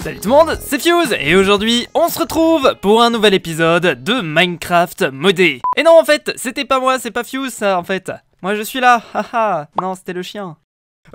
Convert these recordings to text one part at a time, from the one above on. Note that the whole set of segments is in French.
Salut tout le monde, c'est Fuse et aujourd'hui on se retrouve pour un nouvel épisode de Minecraft modé. Et non en fait, c'était pas moi, c'est pas Fuse ça en fait. Moi je suis là, haha, non c'était le chien.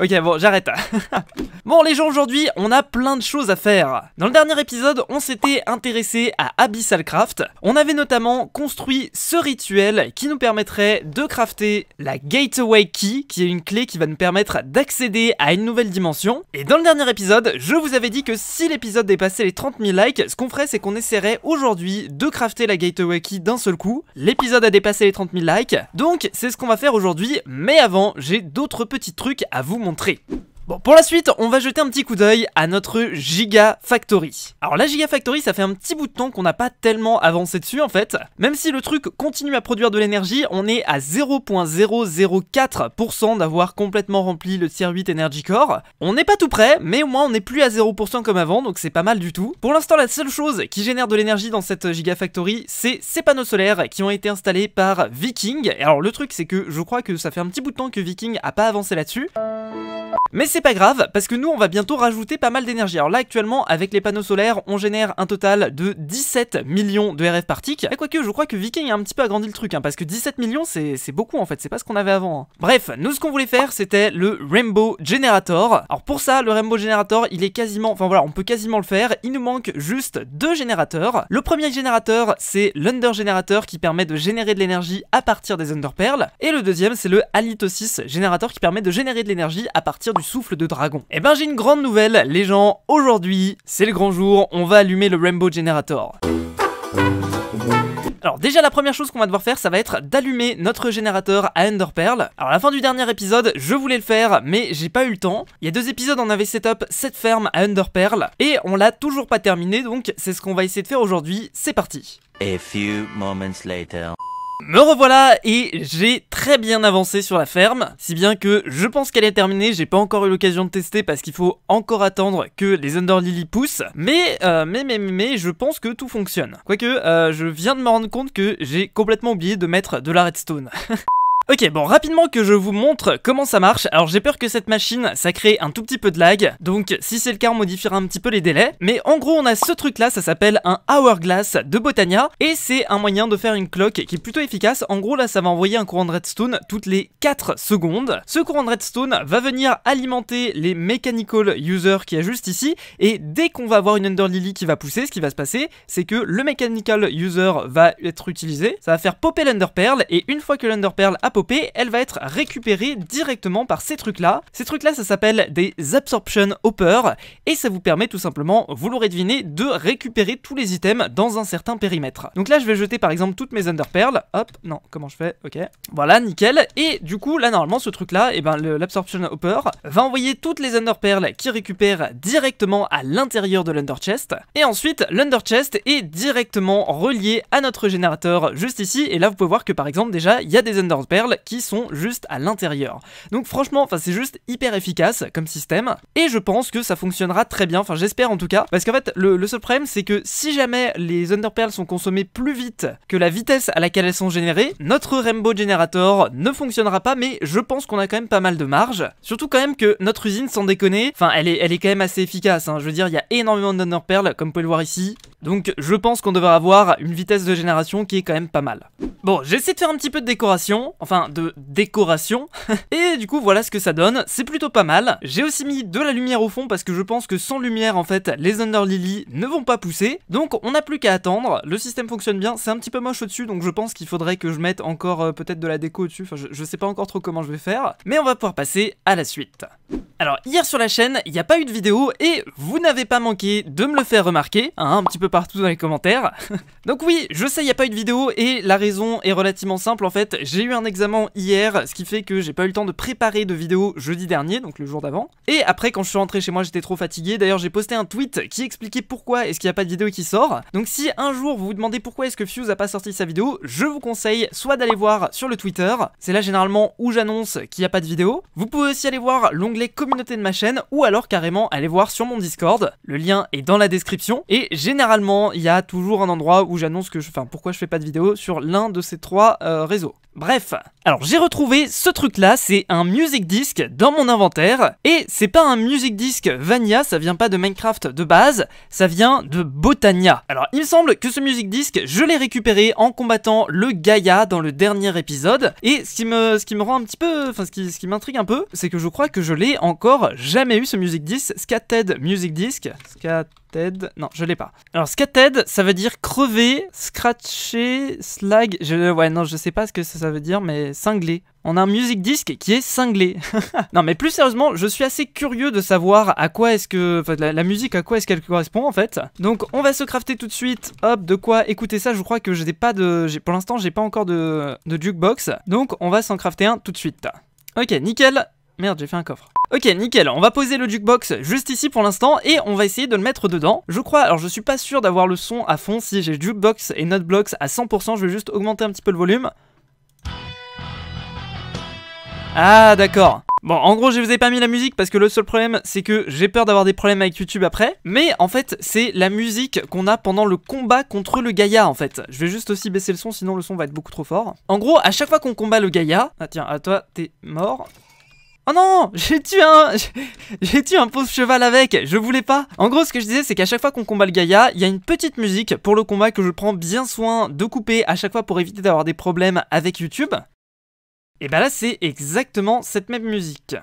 Ok, bon, j'arrête. bon, les gens, aujourd'hui, on a plein de choses à faire. Dans le dernier épisode, on s'était intéressé à Abyssal Craft. On avait notamment construit ce rituel qui nous permettrait de crafter la Gateway Key, qui est une clé qui va nous permettre d'accéder à une nouvelle dimension. Et dans le dernier épisode, je vous avais dit que si l'épisode dépassait les 30 000 likes, ce qu'on ferait, c'est qu'on essaierait aujourd'hui de crafter la Gateway Key d'un seul coup. L'épisode a dépassé les 30 000 likes, donc c'est ce qu'on va faire aujourd'hui. Mais avant, j'ai d'autres petits trucs à vous montrer. Bon, pour la suite, on va jeter un petit coup d'œil à notre Giga Factory. Alors la Giga Factory, ça fait un petit bout de temps qu'on n'a pas tellement avancé dessus en fait. Même si le truc continue à produire de l'énergie, on est à 0.004% d'avoir complètement rempli le tier 8 Energy Core. On n'est pas tout prêt, mais au moins on n'est plus à 0% comme avant, donc c'est pas mal du tout. Pour l'instant, la seule chose qui génère de l'énergie dans cette Giga Factory, c'est ces panneaux solaires qui ont été installés par Viking. Alors le truc, c'est que je crois que ça fait un petit bout de temps que Viking a pas avancé là-dessus. Mais c'est pas grave, parce que nous on va bientôt rajouter pas mal d'énergie. Alors là actuellement, avec les panneaux solaires, on génère un total de 17 millions de RF par tick. Et quoique, je crois que Viking a un petit peu agrandi le truc, hein, parce que 17 millions c'est beaucoup en fait, c'est pas ce qu'on avait avant. Hein. Bref, nous ce qu'on voulait faire c'était le Rainbow Generator. Alors pour ça, le Rainbow Generator, il est quasiment, enfin voilà, on peut quasiment le faire. Il nous manque juste deux générateurs. Le premier générateur, c'est l'Under Generator qui permet de générer de l'énergie à partir des Under pearls Et le deuxième, c'est le Alitosis Générateur qui permet de générer de l'énergie à partir du souffle de dragon. et eh ben j'ai une grande nouvelle, les gens, aujourd'hui, c'est le grand jour, on va allumer le Rainbow Generator. Alors déjà la première chose qu'on va devoir faire ça va être d'allumer notre générateur à Pearl. Alors à la fin du dernier épisode je voulais le faire mais j'ai pas eu le temps. Il y a deux épisodes on avait setup cette ferme à Pearl et on l'a toujours pas terminé donc c'est ce qu'on va essayer de faire aujourd'hui. C'est parti A few moments later. Me revoilà et j'ai très bien avancé sur la ferme, si bien que je pense qu'elle est terminée, j'ai pas encore eu l'occasion de tester parce qu'il faut encore attendre que les Under Lily poussent, mais, euh, mais, mais, mais, je pense que tout fonctionne. Quoique, euh, je viens de me rendre compte que j'ai complètement oublié de mettre de la redstone. Ok, bon, rapidement que je vous montre comment ça marche. Alors, j'ai peur que cette machine, ça crée un tout petit peu de lag. Donc, si c'est le cas, on modifiera un petit peu les délais. Mais en gros, on a ce truc-là, ça s'appelle un Hourglass de Botania. Et c'est un moyen de faire une cloque qui est plutôt efficace. En gros, là, ça va envoyer un courant de redstone toutes les 4 secondes. Ce courant de redstone va venir alimenter les mechanical user qui a juste ici. Et dès qu'on va avoir une underlily qui va pousser, ce qui va se passer, c'est que le mechanical user va être utilisé. Ça va faire popper pearl Et une fois que l'underpearl a popée elle va être récupérée directement par ces trucs-là. Ces trucs-là, ça s'appelle des Absorption hopper. et ça vous permet tout simplement, vous l'aurez deviné, de récupérer tous les items dans un certain périmètre. Donc là, je vais jeter par exemple toutes mes Underperles. Hop, non, comment je fais Ok. Voilà, nickel. Et du coup, là, normalement, ce truc-là, et eh ben, l'Absorption Hopper va envoyer toutes les Underperles qui récupèrent directement à l'intérieur de chest Et ensuite, chest est directement relié à notre générateur juste ici. Et là, vous pouvez voir que par exemple, déjà, il y a des Underperles qui sont juste à l'intérieur. Donc franchement, enfin c'est juste hyper efficace comme système, et je pense que ça fonctionnera très bien, enfin j'espère en tout cas, parce qu'en fait le, le, seul problème c'est que si jamais les underperles sont consommés plus vite que la vitesse à laquelle elles sont générées, notre Rainbow Generator ne fonctionnera pas, mais je pense qu'on a quand même pas mal de marge, surtout quand même que notre usine sans déconner, enfin elle est, elle est quand même assez efficace, hein. je veux dire il y a énormément d'underperles comme vous pouvez le voir ici, donc je pense qu'on devrait avoir une vitesse de génération qui est quand même pas mal. Bon, j'ai essayé de faire un petit peu de décoration, enfin de décoration, et du coup voilà ce que ça donne, c'est plutôt pas mal. J'ai aussi mis de la lumière au fond parce que je pense que sans lumière en fait, les Under ne vont pas pousser, donc on n'a plus qu'à attendre, le système fonctionne bien, c'est un petit peu moche au-dessus, donc je pense qu'il faudrait que je mette encore euh, peut-être de la déco au-dessus, enfin je, ne sais pas encore trop comment je vais faire, mais on va pouvoir passer à la suite. Alors hier sur la chaîne, il n'y a pas eu de vidéo et vous n'avez pas manqué de me le faire remarquer, hein, un petit peu partout dans les commentaires. donc oui, je sais il n'y a pas eu de vidéo et la raison est relativement simple en fait, j'ai eu un examen hier, ce qui fait que j'ai pas eu le temps de préparer de vidéo jeudi dernier, donc le jour d'avant. Et après quand je suis rentré chez moi j'étais trop fatigué, d'ailleurs j'ai posté un tweet qui expliquait pourquoi est-ce qu'il n'y a pas de vidéo qui sort. Donc si un jour vous vous demandez pourquoi est-ce que Fuse a pas sorti sa vidéo, je vous conseille soit d'aller voir sur le Twitter, c'est là généralement où j'annonce qu'il n'y a pas de vidéo. Vous pouvez aussi aller voir l'onglet communauté de ma chaîne ou alors carrément aller voir sur mon Discord, le lien est dans la description. Et généralement il y a toujours un endroit où j'annonce que je... Enfin pourquoi je fais pas de vidéo sur l'un de ces trois euh, réseaux. Bref, alors j'ai retrouvé ce truc là, c'est un music disc dans mon inventaire, et c'est pas un music disc Vania, ça vient pas de Minecraft de base, ça vient de Botania. Alors il me semble que ce music disc, je l'ai récupéré en combattant le Gaia dans le dernier épisode, et ce qui me, ce qui me rend un petit peu, enfin ce qui, ce qui m'intrigue un peu, c'est que je crois que je l'ai encore jamais eu ce music disc, Scatted Music Disc, Scatted non, je l'ai pas. Alors, scatted, ça veut dire crever, scratcher, slag. ouais, non, je sais pas ce que ça, veut dire, mais cinglé. On a un music disc qui est cinglé. non, mais plus sérieusement, je suis assez curieux de savoir à quoi est-ce que. Enfin, la, musique, à quoi est-ce qu'elle correspond en fait. Donc, on va se crafter tout de suite. Hop, de quoi écouter ça. Je crois que je n'ai pas de. Pour l'instant, j'ai pas encore de, de jukebox. Donc, on va s'en crafter un tout de suite. Ok, nickel. Merde, j'ai fait un coffre. Ok, nickel, on va poser le jukebox juste ici pour l'instant et on va essayer de le mettre dedans. Je crois, alors je suis pas sûr d'avoir le son à fond, si j'ai jukebox et notebox à 100%, je vais juste augmenter un petit peu le volume. Ah d'accord Bon, en gros, je vous ai pas mis la musique parce que le seul problème, c'est que j'ai peur d'avoir des problèmes avec YouTube après. Mais en fait, c'est la musique qu'on a pendant le combat contre le Gaïa, en fait. Je vais juste aussi baisser le son, sinon le son va être beaucoup trop fort. En gros, à chaque fois qu'on combat le Gaïa... Ah tiens, à toi, t'es mort. Oh non, j'ai tué un, j'ai tué un pauvre cheval avec. Je voulais pas. En gros, ce que je disais, c'est qu'à chaque fois qu'on combat le Gaïa, il y a une petite musique pour le combat que je prends bien soin de couper à chaque fois pour éviter d'avoir des problèmes avec YouTube. Et bah là, c'est exactement cette même musique.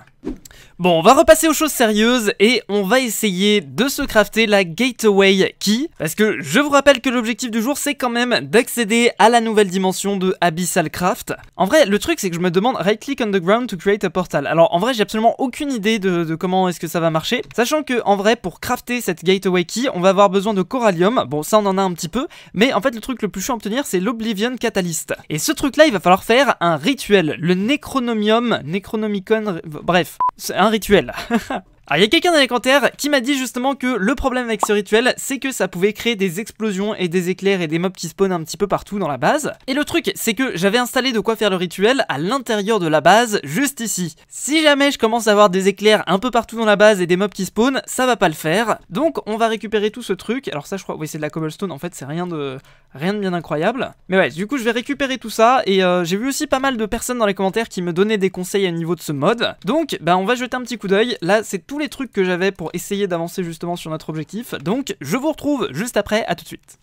Bon, on va repasser aux choses sérieuses et on va essayer de se crafter la Gateway Key. Parce que je vous rappelle que l'objectif du jour, c'est quand même d'accéder à la nouvelle dimension de Abyssal Craft. En vrai, le truc, c'est que je me demande right-click on the ground to create a portal. Alors, en vrai, j'ai absolument aucune idée de, comment est-ce que ça va marcher. Sachant que, en vrai, pour crafter cette Gateway Key, on va avoir besoin de Corallium. Bon, ça, on en a un petit peu. Mais en fait, le truc le plus chiant à obtenir, c'est l'Oblivion Catalyst. Et ce truc-là, il va falloir faire un rituel. Le Necronomium, Necronomicon, bref. C'est un rituel Alors ah, il y a quelqu'un dans les commentaires qui m'a dit justement que le problème avec ce rituel c'est que ça pouvait créer des explosions et des éclairs et des mobs qui spawnent un petit peu partout dans la base. Et le truc c'est que j'avais installé de quoi faire le rituel à l'intérieur de la base juste ici. Si jamais je commence à avoir des éclairs un peu partout dans la base et des mobs qui spawnent ça va pas le faire. Donc on va récupérer tout ce truc. Alors ça je crois, oui c'est de la cobblestone en fait c'est rien de... rien de bien incroyable. Mais ouais du coup je vais récupérer tout ça et euh, j'ai vu aussi pas mal de personnes dans les commentaires qui me donnaient des conseils à niveau de ce mode. Donc bah on va jeter un petit coup d'œil. Là c'est tout les trucs que j'avais pour essayer d'avancer justement sur notre objectif. Donc je vous retrouve juste après, à tout de suite.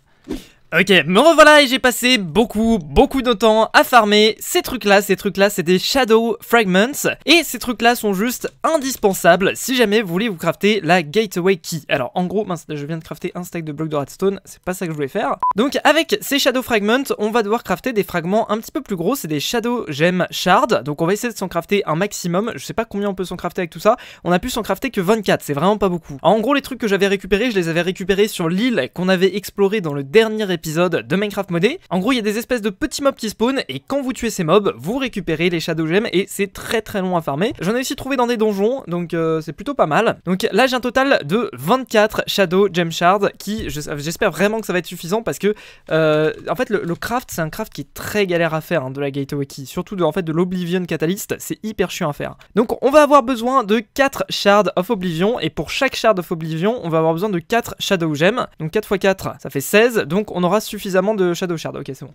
Ok, me revoilà et j'ai passé beaucoup, beaucoup de temps à farmer ces trucs-là. Ces trucs-là, c'est des Shadow Fragments. Et ces trucs-là sont juste indispensables si jamais vous voulez vous crafter la Gateway Key. Alors, en gros, mince, je viens de crafter un stack de blocs de redstone. C'est pas ça que je voulais faire. Donc, avec ces Shadow Fragments, on va devoir crafter des fragments un petit peu plus gros. C'est des Shadow Gem Shards. Donc, on va essayer de s'en crafter un maximum. Je sais pas combien on peut s'en crafter avec tout ça. On a pu s'en crafter que 24. C'est vraiment pas beaucoup. en gros, les trucs que j'avais récupérés, je les avais récupérés sur l'île qu'on avait explorée dans le dernier épisode épisode de Minecraft modé. En gros, il y a des espèces de petits mobs qui spawnent et quand vous tuez ces mobs, vous récupérez les Shadow Gems et c'est très très long à farmer. J'en ai aussi trouvé dans des donjons, donc euh, c'est plutôt pas mal. Donc là, j'ai un total de 24 Shadow Gem Shards qui, j'espère vraiment que ça va être suffisant parce que, euh, en fait, le, craft, c'est un craft qui est très galère à faire hein, de la Gateway Key, surtout de, en fait, de l'Oblivion Catalyst, c'est hyper chiant à faire. Donc on va avoir besoin de 4 Shards of Oblivion et pour chaque Shard of Oblivion, on va avoir besoin de 4 Shadow Gems. Donc 4 x 4, ça fait 16, donc on aura aura suffisamment de Shadow Shard. Ok, c'est bon.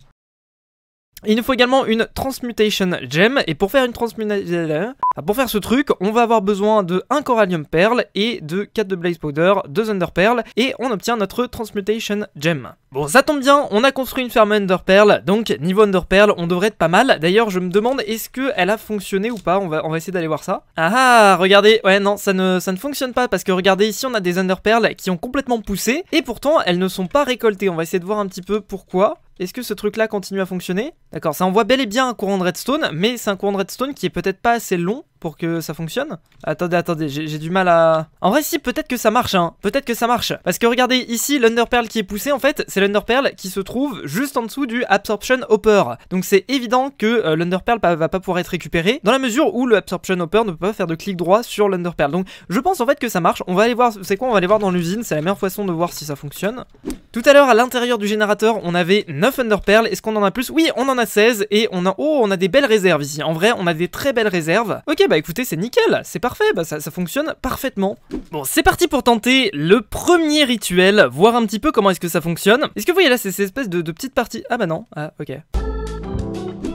Il nous faut également une Transmutation Gem, et pour faire une transmutation... Pour faire ce truc, on va avoir besoin de 1 Corallium Pearl et de 4 de Blaze Powder, 2 Thunder Pearl, et on obtient notre Transmutation Gem. Bon, ça tombe bien, on a construit une ferme Underpearl, donc niveau Underpearl, on devrait être pas mal. D'ailleurs, je me demande, est-ce qu'elle a fonctionné ou pas on va, essayer d'aller voir ça. Ah, ah regardez, ouais, non, ça ne, fonctionne pas, parce que regardez, ici, on a des Underpearl qui ont complètement poussé, et pourtant, elles ne sont pas récoltées. On va essayer de voir un petit peu pourquoi. Est-ce que ce truc-là continue à fonctionner D'accord, ça envoie bel et bien un courant de redstone, mais c'est un courant de redstone qui est peut-être pas assez long pour que ça fonctionne Attendez, attendez, j'ai du mal à... En vrai, si, peut-être que ça marche, hein. Peut-être que ça marche. Parce que regardez, ici, l'Underpearl qui est poussé, en fait, c'est l'Underpearl qui se trouve juste en dessous du Absorption Hopper. Donc c'est évident que euh, l'Underpearl va pas pouvoir être récupéré, dans la mesure où le Absorption Hopper ne peut pas faire de clic droit sur l'Underpearl. Donc je pense en fait que ça marche. On va aller voir, c'est quoi On va aller voir dans l'usine, c'est la meilleure façon de voir si ça fonctionne. Tout à l'heure, à l'intérieur du générateur, on avait 9 Underpearls. Est-ce qu'on en a plus Oui, on en a 16 et on a... Oh, on a des belles réserves ici. En vrai, on a des très belles réserves. Ok, bah écoutez, c'est nickel, c'est parfait, bah ça, fonctionne parfaitement. Bon, c'est parti pour tenter le premier rituel, voir un petit peu comment est-ce que ça fonctionne. Est-ce que vous voyez là, c'est cette espèce de, de petite partie... Ah bah non, ah ok.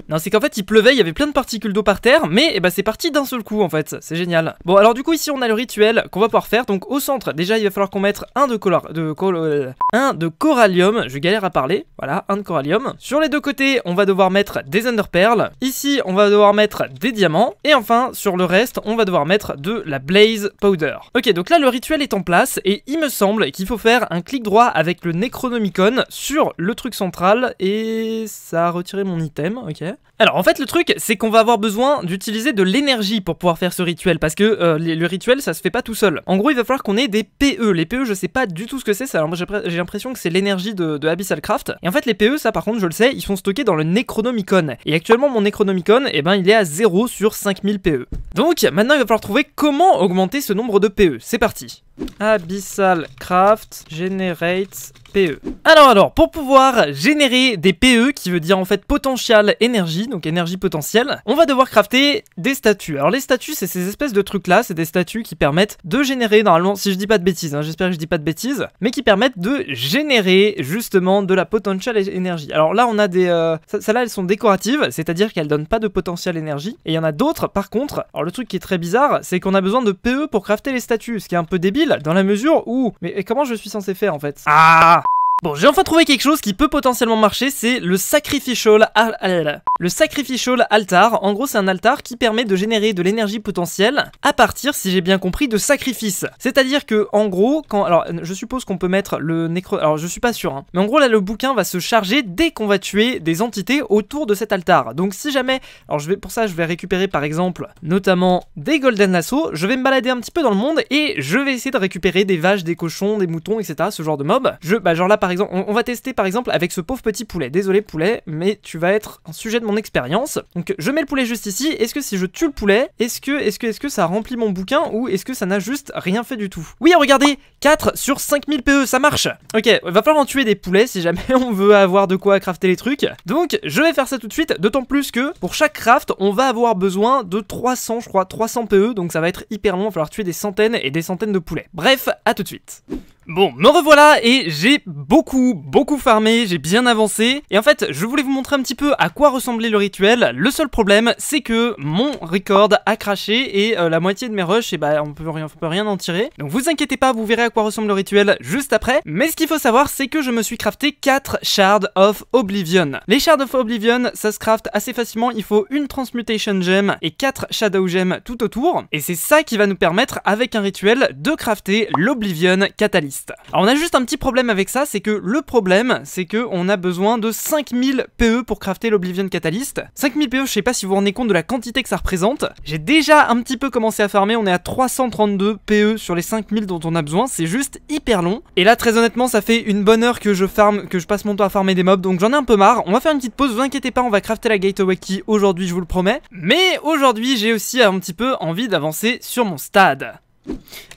Non, c'est qu'en fait, il pleuvait, il y avait plein de particules d'eau par terre, mais eh ben, c'est parti d'un seul coup en fait, c'est génial. Bon, alors du coup, ici on a le rituel qu'on va pouvoir faire. Donc au centre, déjà, il va falloir qu'on mette un de color... de euh, un de corallium, je galère à parler, voilà, un de corallium. Sur les deux côtés, on va devoir mettre des underperles. Ici, on va devoir mettre des diamants. Et enfin, sur le reste, on va devoir mettre de la blaze powder. Ok, donc là, le rituel est en place et il me semble qu'il faut faire un clic droit avec le Necronomicon sur le truc central et ça a retiré mon item, ok. Alors en fait le truc c'est qu'on va avoir besoin d'utiliser de l'énergie pour pouvoir faire ce rituel parce que euh, le rituel ça se fait pas tout seul. En gros il va falloir qu'on ait des PE. Les PE je sais pas du tout ce que c'est Alors moi j'ai l'impression que c'est l'énergie de, de Craft. Et en fait les PE ça par contre je le sais ils sont stockés dans le Necronomicon. Et actuellement mon Necronomicon et eh ben il est à 0 sur 5000 PE. Donc maintenant il va falloir trouver comment augmenter ce nombre de PE. C'est parti. Abyssal Craft Generates PE. Alors alors, pour pouvoir générer des PE, qui veut dire en fait potential énergie, donc énergie potentielle, on va devoir crafter des statues. Alors les statues, c'est ces espèces de trucs là, c'est des statues qui permettent de générer, normalement, si je dis pas de bêtises, hein, j'espère que je dis pas de bêtises, mais qui permettent de générer justement de la potential énergie. Alors là, on a des... Euh, celles-là, elles sont décoratives, c'est-à-dire qu'elles donnent pas de potentiel énergie, et il y en a d'autres, par contre, alors le truc qui est très bizarre, c'est qu'on a besoin de PE pour crafter les statues, ce qui est un peu débile, dans la mesure où. Mais comment je suis censé faire en fait Ah Bon, j'ai enfin trouvé quelque chose qui peut potentiellement marcher, c'est le sacrificial, Altar. le sacrificial altar. En gros, c'est un altar qui permet de générer de l'énergie potentielle à partir, si j'ai bien compris, de sacrifices. C'est-à-dire que, en gros, quand, alors, je suppose qu'on peut mettre le necro, alors je suis pas sûr, hein. mais en gros là, le bouquin va se charger dès qu'on va tuer des entités autour de cet altar. Donc si jamais, alors je vais pour ça, je vais récupérer par exemple, notamment des golden lasso. Je vais me balader un petit peu dans le monde et je vais essayer de récupérer des vaches, des cochons, des moutons, etc. Ce genre de mob. Je, bah genre là exemple, on, va tester par exemple avec ce pauvre petit poulet. Désolé poulet, mais tu vas être un sujet de mon expérience. Donc je mets le poulet juste ici. Est-ce que si je tue le poulet, est-ce que, est-ce que, est-ce que ça remplit mon bouquin ou est-ce que ça n'a juste rien fait du tout Oui, regardez, 4 sur 5000 PE, ça marche. Ok, va falloir en tuer des poulets si jamais on veut avoir de quoi crafter les trucs. Donc je vais faire ça tout de suite, d'autant plus que pour chaque craft, on va avoir besoin de 300, je crois, 300 PE, donc ça va être hyper long, il va falloir tuer des centaines et des centaines de poulets. Bref, à tout de suite. Bon, me revoilà et j'ai beaucoup, beaucoup farmé, j'ai bien avancé. Et en fait, je voulais vous montrer un petit peu à quoi ressemblait le rituel. Le seul problème, c'est que mon record a craché et euh, la moitié de mes rushs, et eh bah, ben, on peut, rien, peut rien en tirer. Donc vous inquiétez pas, vous verrez à quoi ressemble le rituel juste après. Mais ce qu'il faut savoir, c'est que je me suis crafté 4 shards of Oblivion. Les shards of Oblivion, ça se craft assez facilement, il faut une transmutation gem et 4 shadow gems tout autour. Et c'est ça qui va nous permettre, avec un rituel, de crafter l'Oblivion Catalyst. Alors on a juste un petit problème avec ça, c'est que le problème, c'est que on a besoin de 5000 PE pour crafter l'Oblivion Catalyst. 5000 PE, je sais pas si vous vous rendez compte de la quantité que ça représente. J'ai déjà un petit peu commencé à farmer, on est à 332 PE sur les 5000 dont on a besoin, c'est juste hyper long. Et là, très honnêtement, ça fait une bonne heure que je farme, que je passe mon temps à farmer des mobs, donc j'en ai un peu marre. On va faire une petite pause, vous inquiétez pas, on va crafter la Gateway Key aujourd'hui, je vous le promets. Mais aujourd'hui, j'ai aussi un petit peu envie d'avancer sur mon stade.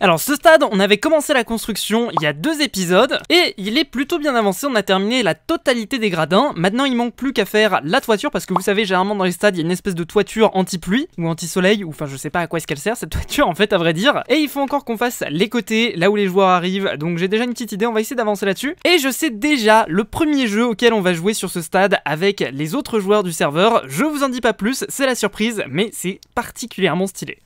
Alors ce stade, on avait commencé la construction il y a deux épisodes et il est plutôt bien avancé, on a terminé la totalité des gradins. Maintenant il manque plus qu'à faire la toiture parce que vous savez généralement dans les stades il y a une espèce de toiture anti-pluie ou anti-soleil ou enfin je sais pas à quoi est-ce qu'elle sert cette toiture en fait à vrai dire. Et il faut encore qu'on fasse les côtés là où les joueurs arrivent donc j'ai déjà une petite idée, on va essayer d'avancer là-dessus. Et je sais déjà le premier jeu auquel on va jouer sur ce stade avec les autres joueurs du serveur. Je vous en dis pas plus, c'est la surprise mais c'est particulièrement stylé.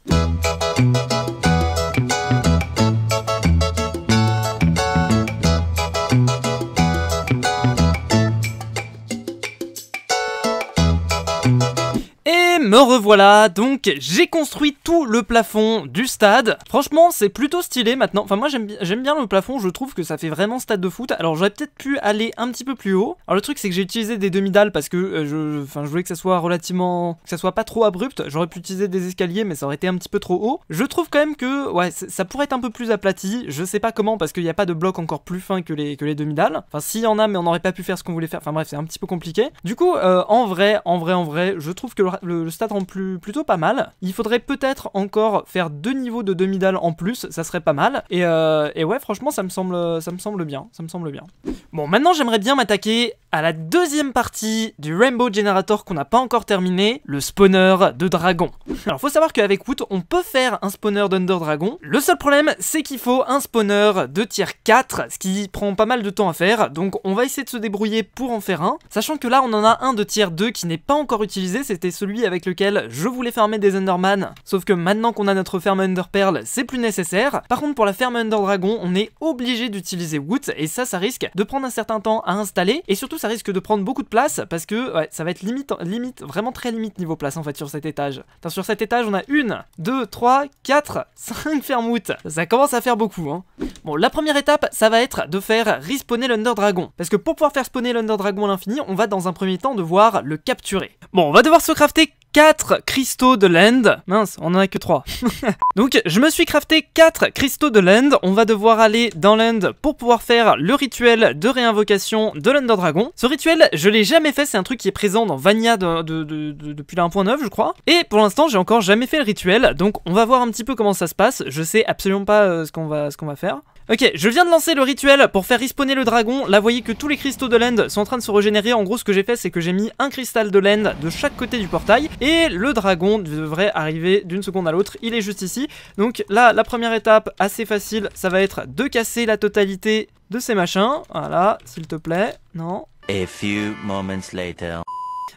me revoilà, donc j'ai construit tout le plafond du stade. Franchement, c'est plutôt stylé maintenant. Enfin, moi j'aime bien le plafond, je trouve que ça fait vraiment stade de foot. Alors j'aurais peut-être pu aller un petit peu plus haut. Alors le truc c'est que j'ai utilisé des demi-dalles parce que euh, je, voulais que ça soit relativement... que ça soit pas trop abrupt. J'aurais pu utiliser des escaliers mais ça aurait été un petit peu trop haut. Je trouve quand même que ouais, ça pourrait être un peu plus aplati. Je sais pas comment parce qu'il n'y a pas de bloc encore plus fin que les, demi-dalles. Enfin, s'il y en a mais on n'aurait pas pu faire ce qu'on voulait faire. Enfin bref, c'est un petit peu compliqué. Du coup, euh, en vrai, en vrai, en vrai, je trouve que le stade en plus, plutôt pas mal. Il faudrait peut-être encore faire deux niveaux de demi-dalle en plus, ça serait pas mal. Euh, et, ouais, franchement, ça me semble, ça me semble bien, ça me semble bien. Bon, maintenant, j'aimerais bien m'attaquer à la deuxième partie du Rainbow Generator qu'on n'a pas encore terminé, le spawner de dragon. Alors, faut savoir qu'avec Woot, on peut faire un spawner d'Under Dragon. Le seul problème, c'est qu'il faut un spawner de tier 4, ce qui prend pas mal de temps à faire, donc on va essayer de se débrouiller pour en faire un, sachant que là, on en a un de tier 2 qui n'est pas encore utilisé, c'était celui avec lequel je voulais fermer des underman Sauf que maintenant qu'on a notre ferme underpearl c'est plus nécessaire. Par contre, pour la ferme Underdragon, on est obligé d'utiliser wood et ça, ça risque de prendre un certain temps à installer, et surtout, ça risque de prendre beaucoup de place, parce que ça va être limite, limite, vraiment très limite niveau place, en fait, sur cet étage. sur cet étage, on a une, deux, trois, quatre, cinq fermes wood Ça commence à faire beaucoup, hein. Bon, la première étape, ça va être de faire respawner l'Underdragon. Parce que pour pouvoir faire spawner l'Underdragon à l'infini, on va dans un premier temps devoir le capturer. Bon, on va devoir se crafter 4 cristaux de land. Mince, on en a que 3. Donc je me suis crafté 4 cristaux de land. On va devoir aller dans l'end pour pouvoir faire le rituel de réinvocation de l'Under Dragon. Ce rituel, je l'ai jamais fait, c'est un truc qui est présent dans Vania depuis la 1.9 je crois. Et pour l'instant, j'ai encore jamais fait le rituel, donc on va voir un petit peu comment ça se passe. Je sais absolument pas euh, ce qu'on va, ce qu'on va faire. Ok, je viens de lancer le rituel pour faire respawner le dragon. Là, vous voyez que tous les cristaux de l'end sont en train de se régénérer. En gros, ce que j'ai fait, c'est que j'ai mis un cristal de l'end de chaque côté du portail. Et le dragon devrait arriver d'une seconde à l'autre. Il est juste ici. Donc là, la première étape, assez facile, ça va être de casser la totalité de ces machins. Voilà, s'il te plaît. Non. A few moments later.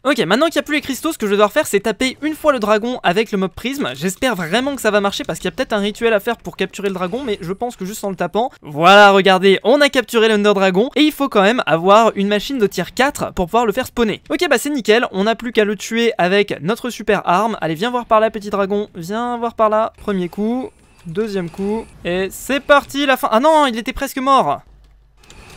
Ok, maintenant qu'il n'y a plus les cristaux, ce que je dois faire, c'est taper une fois le dragon avec le mob prisme. J'espère vraiment que ça va marcher parce qu'il y a peut-être un rituel à faire pour capturer le dragon, mais je pense que juste en le tapant... Voilà, regardez, on a capturé l'Under Dragon et il faut quand même avoir une machine de tir 4 pour pouvoir le faire spawner. Ok, bah c'est nickel, on n'a plus qu'à le tuer avec notre super arme. Allez, viens voir par là, petit dragon, viens voir par là. Premier coup, deuxième coup, et c'est parti, la fin... Ah non, il était presque mort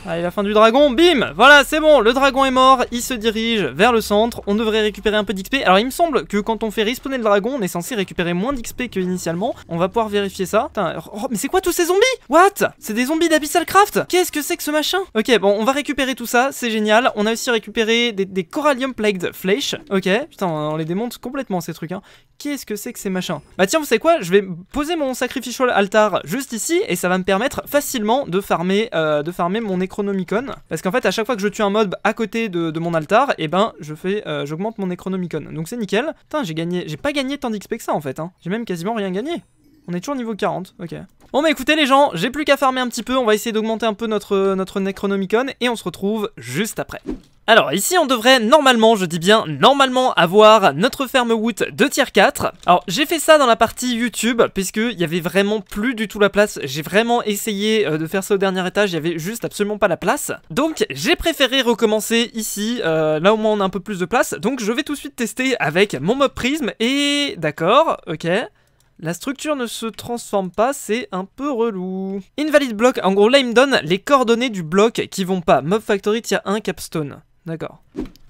Allez, ah, la fin du dragon, bim Voilà, c'est bon, le dragon est mort, il se dirige vers le centre, on devrait récupérer un peu d'XP. Alors il me semble que quand on fait respawner le dragon, on est censé récupérer moins d'XP que initialement. On va pouvoir vérifier ça. Putain, mais c'est quoi tous ces zombies What C'est des zombies d'Abyssal Craft Qu'est-ce que c'est que ce machin Ok, bon, on va récupérer tout ça, c'est génial. On a aussi récupéré des, Corallium Plagued Flesh. Ok, putain, on les démonte complètement ces trucs, hein. Qu'est-ce que c'est que ces machins Bah tiens, vous savez quoi Je vais poser mon sacrificial altar juste ici et ça va me permettre facilement de farmer, euh, de farmer mon chronomicon, Parce qu'en fait, à chaque fois que je tue un mob à côté de, mon altar, et eh ben, je fais, euh, j'augmente mon chronomicon, Donc c'est nickel. Putain, j'ai gagné, j'ai pas gagné tant d'XP que ça en fait. Hein. J'ai même quasiment rien gagné. On est toujours niveau 40, ok. Bon bah écoutez les gens, j'ai plus qu'à farmer un petit peu, on va essayer d'augmenter un peu notre, notre Necronomicon et on se retrouve juste après. Alors ici on devrait normalement, je dis bien normalement, avoir notre ferme wood de tier 4. Alors j'ai fait ça dans la partie YouTube puisqu'il y avait vraiment plus du tout la place. J'ai vraiment essayé euh, de faire ça au dernier étage, il y avait juste absolument pas la place. Donc j'ai préféré recommencer ici, euh, là au moins on a un peu plus de place. Donc je vais tout de suite tester avec mon mob prisme et... D'accord, ok. La structure ne se transforme pas, c'est un peu relou. Invalid block, en gros là il me donne les coordonnées du bloc qui vont pas. Mob Factory tiens 1 capstone. D'accord.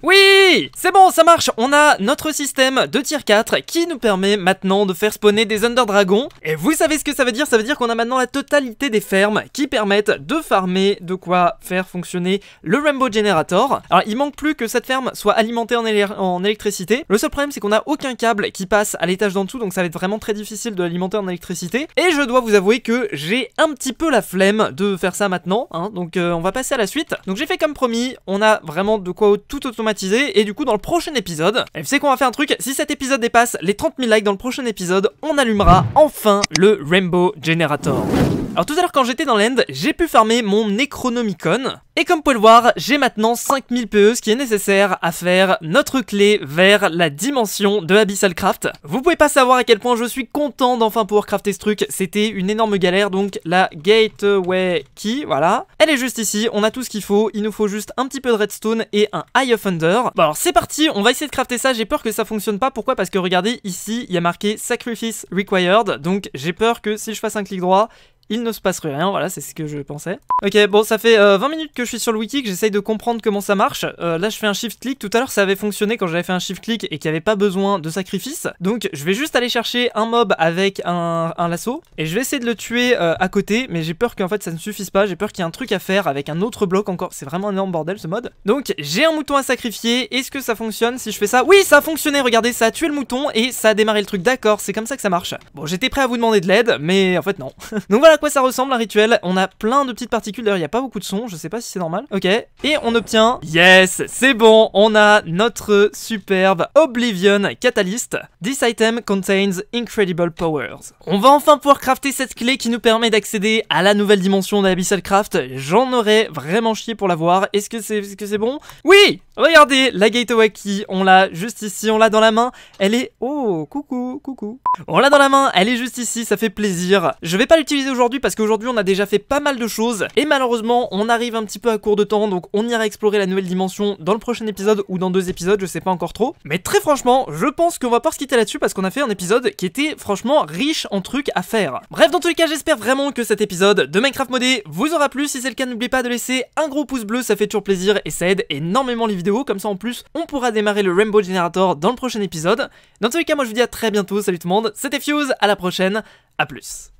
Oui C'est bon, ça marche On a notre système de tier 4 qui nous permet maintenant de faire spawner des Under Dragons. Et vous savez ce que ça veut dire Ça veut dire qu'on a maintenant la totalité des fermes qui permettent de farmer, de quoi faire fonctionner le Rainbow Generator. Alors, il manque plus que cette ferme soit alimentée en, électricité. Le seul problème, c'est qu'on n'a aucun câble qui passe à l'étage d'en dessous, donc ça va être vraiment très difficile de l'alimenter en électricité. Et je dois vous avouer que j'ai un petit peu la flemme de faire ça maintenant, hein. donc euh, on va passer à la suite. Donc j'ai fait comme promis, on a vraiment de quoi tout automatisé. Et du coup, dans le prochain épisode, elle sait qu'on va faire un truc. Si cet épisode dépasse les 30 000 likes dans le prochain épisode, on allumera enfin le Rainbow Generator. Alors tout à l'heure quand j'étais dans l'End, j'ai pu farmer mon Necronomicon. Et comme vous pouvez le voir, j'ai maintenant 5000 PE, ce qui est nécessaire à faire notre clé vers la dimension de Abyssal Craft. Vous pouvez pas savoir à quel point je suis content d'enfin pouvoir crafter ce truc, c'était une énorme galère, donc la Gateway Key, voilà. Elle est juste ici, on a tout ce qu'il faut, il nous faut juste un petit peu de redstone et un Eye of Thunder. Bon alors c'est parti, on va essayer de crafter ça, j'ai peur que ça fonctionne pas, pourquoi Parce que regardez, ici, il y a marqué Sacrifice Required, donc j'ai peur que si je fasse un clic droit, il ne se passe rien, hein, voilà, c'est ce que je pensais. Ok, bon, ça fait 20 euh, minutes que je suis sur le wiki, que j'essaye de comprendre comment ça marche. Euh, là, je fais un shift-click. Tout à l'heure, ça avait fonctionné quand j'avais fait un shift-click et qu'il n'y avait pas besoin de sacrifice. Donc, je vais juste aller chercher un mob avec un, un lasso et je vais essayer de le tuer euh, à côté, mais j'ai peur qu'en fait, ça ne suffise pas. J'ai peur qu'il y ait un truc à faire avec un autre bloc encore. C'est vraiment un énorme bordel, ce mode. Donc, j'ai un mouton à sacrifier. Est-ce que ça fonctionne si je fais ça Oui, ça a fonctionné, regardez, ça a tué le mouton et ça a démarré le truc. D'accord, c'est comme ça que ça marche. Bon, j'étais prêt à vous demander de l'aide, mais en fait, non. Donc voilà, ça ressemble un rituel. On a plein de petites particules, d'ailleurs il n'y a pas beaucoup de son, je sais pas si c'est normal. Ok, et on obtient... Yes, c'est bon, on a notre superbe Oblivion Catalyst. This item contains incredible powers. On va enfin pouvoir crafter cette clé qui nous permet d'accéder à la nouvelle dimension d'Abyssal Craft. J'en aurais vraiment chié pour l'avoir. Est-ce que c'est est c'est bon Oui Regardez, la Gateway Key, on l'a juste ici, on l'a dans la main. Elle est... Oh, coucou, coucou. On l'a dans la main, elle est juste ici, ça fait plaisir. Je vais pas l'utiliser aujourd'hui parce qu'aujourd'hui on a déjà fait pas mal de choses et malheureusement on arrive un petit peu à court de temps donc on ira explorer la nouvelle dimension dans le prochain épisode ou dans deux épisodes, je sais pas encore trop. Mais très franchement, je pense qu'on va pas se quitter là-dessus parce qu'on a fait un épisode qui était franchement riche en trucs à faire. Bref, dans tous les cas, j'espère vraiment que cet épisode de Minecraft modé vous aura plu. Si c'est le cas, n'oubliez pas de laisser un gros pouce bleu, ça fait toujours plaisir et ça aide énormément les vidéos. Comme ça en plus, on pourra démarrer le Rainbow Generator dans le prochain épisode. Dans tous les cas, moi je vous dis à très bientôt, salut tout le monde, c'était Fuse, à la prochaine, à plus.